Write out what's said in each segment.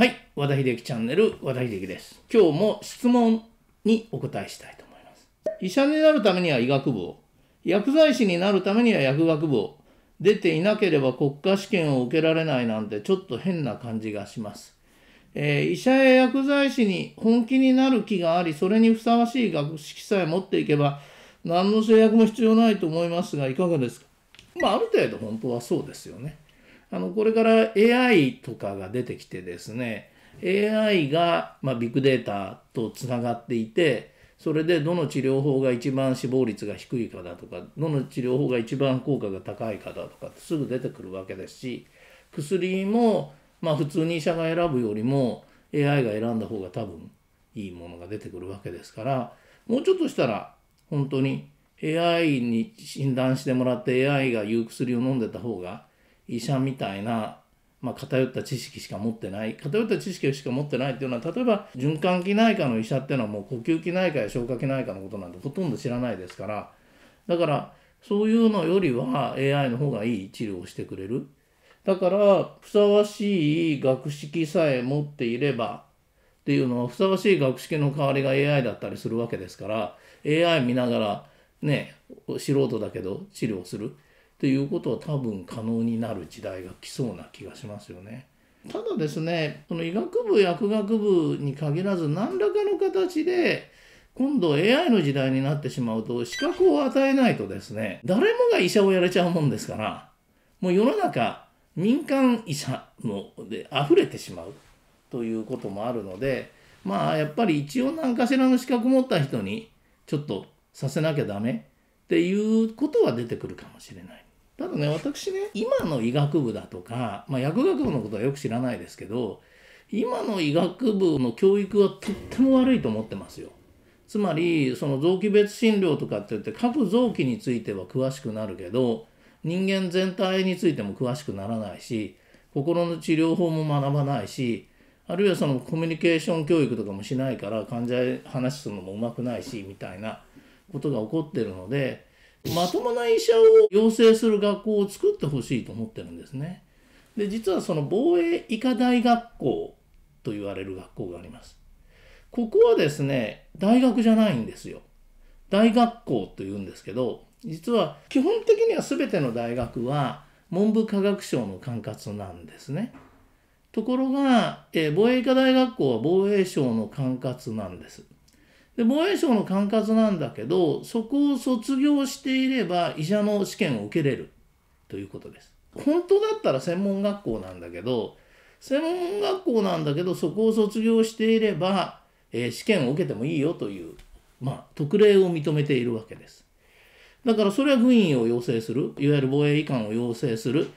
はい、和田秀樹チャンネル和田秀樹です。今日も質問にお答えしたいと思います。医者になるためには医学部を、薬剤師になるためには薬学部を、出ていなければ国家試験を受けられないなんてちょっと変な感じがします。えー、医者や薬剤師に本気になる気があり、それにふさわしい学識さえ持っていけば、何の制約も必要ないと思いますが、いかがですかまあ、ある程度本当はそうですよね。あのこれから AI とかが出てきてですね AI が、まあ、ビッグデータとつながっていてそれでどの治療法が一番死亡率が低いかだとかどの治療法が一番効果が高いかだとかってすぐ出てくるわけですし薬も、まあ、普通に医者が選ぶよりも AI が選んだ方が多分いいものが出てくるわけですからもうちょっとしたら本当に AI に診断してもらって AI が言う薬を飲んでた方が医者みたいな、まあ、偏った知識しか持ってない偏った知識しか持ってないっていうのは例えば循環器内科の医者っていうのはもう呼吸器内科や消化器内科のことなんてほとんど知らないですからだからそういうのよりは AI の方がいい治療をしてくれる。だからふさわしい学識さえ持っていればっていうのはふさわしい学識の代わりが AI だったりするわけですから AI 見ながらね素人だけど治療する。ていうことは多分可能になる時代が来そうな気がしますよね。ただですねこの医学部薬学部に限らず何らかの形で今度 AI の時代になってしまうと資格を与えないとですね誰もが医者をやれちゃうもんですからもう世の中民間医者ので溢れてしまうということもあるのでまあやっぱり一応何かしらの資格持った人にちょっとさせなきゃダメっていうことは出てくるかもしれない。ただね私ね今の医学部だとか、まあ、薬学部のことはよく知らないですけど今の医学部の教育はとっても悪いと思ってますよ。つまりその臓器別診療とかって言って各臓器については詳しくなるけど人間全体についても詳しくならないし心の治療法も学ばないしあるいはそのコミュニケーション教育とかもしないから患者へ話すのもうまくないしみたいなことが起こってるのでまともな医者を養成する学校を作ってほしいと思ってるんですね。で実はその防衛医科大学校と言われる学校があります。ここはですね大学じゃないんですよ。大学校というんですけど実は基本的には全ての大学は文部科学省の管轄なんですね。ところが、え防衛医科大学校は防衛省の管轄なんです。で防衛省の管轄なんだけどそこを卒業していれば医者の試験を受けれるということです。本当だったら専門学校なんだけど専門学校なんだけどそこを卒業していれば、えー、試験を受けてもいいよという、まあ、特例を認めているわけです。だからそれは軍医を要請するいわゆる防衛医官を要請する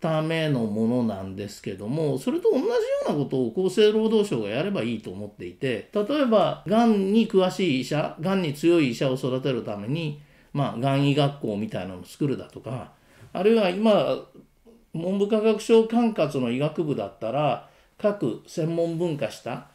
ためのものなんですけどもそれと同じようなことを厚生労働省がやればいいと思っていて例えばがんに詳しい医者がんに強い医者を育てるためにまあがん医学校みたいなのを作るだとかあるいは今文部科学省管轄の医学部だったら各専門分化した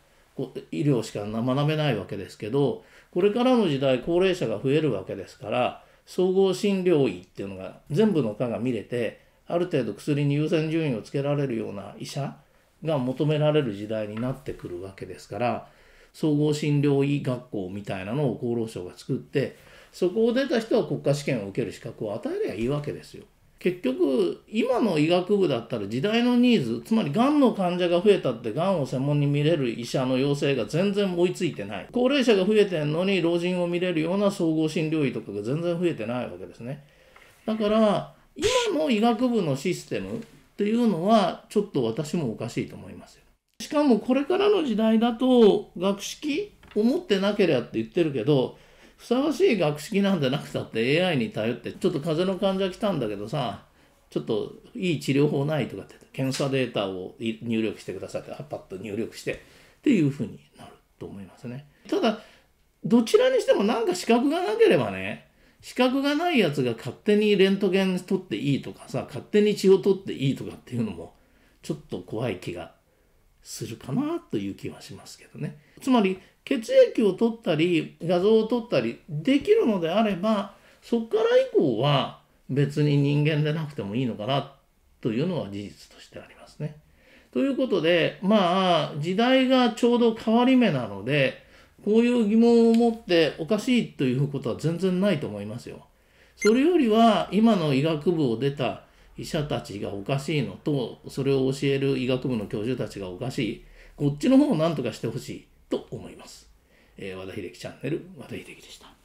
医療しか学べないわけですけどこれからの時代高齢者が増えるわけですから総合診療医っていうのが全部の科が見れてある程度薬に優先順位をつけられるような医者が求められる時代になってくるわけですから総合診療医学校みたいなのを厚労省が作ってそこを出た人は国家試験を受ける資格を与えればいいわけですよ。結局今の医学部だったら時代のニーズつまりがんの患者が増えたってがんを専門に見れる医者の要請が全然追いついてない高齢者が増えてんのに老人を見れるような総合診療医とかが全然増えてないわけですねだから今の医学部のシステムっていうのはちょっと私もおかしいと思いますよ。しかもこれからの時代だと学識を持ってなければって言ってるけどふさわしい学識なんてなくたって AI に頼ってちょっと風邪の患者来たんだけどさちょっといい治療法ないとかって検査データを入力してくださってパッと入力してっていうふうになると思いますね。ただどちらにしてもなんか資格がなければね資格がないやつが勝手にレントゲン取っていいとかさ勝手に血を取っていいとかっていうのもちょっと怖い気がするかなという気はしますけどねつまり血液を取ったり画像を取ったりできるのであればそこから以降は別に人間でなくてもいいのかなというのは事実としてありますね。ということでまあ時代がちょうど変わり目なのでこういう疑問を持っておかしいということは全然ないと思いますよ。それよりは今の医学部を出た医者たちがおかしいのとそれを教える医学部の教授たちがおかしいこっちの方を何とかしてほしいと思います。えー、和田秀樹チャンネル和田秀樹でした。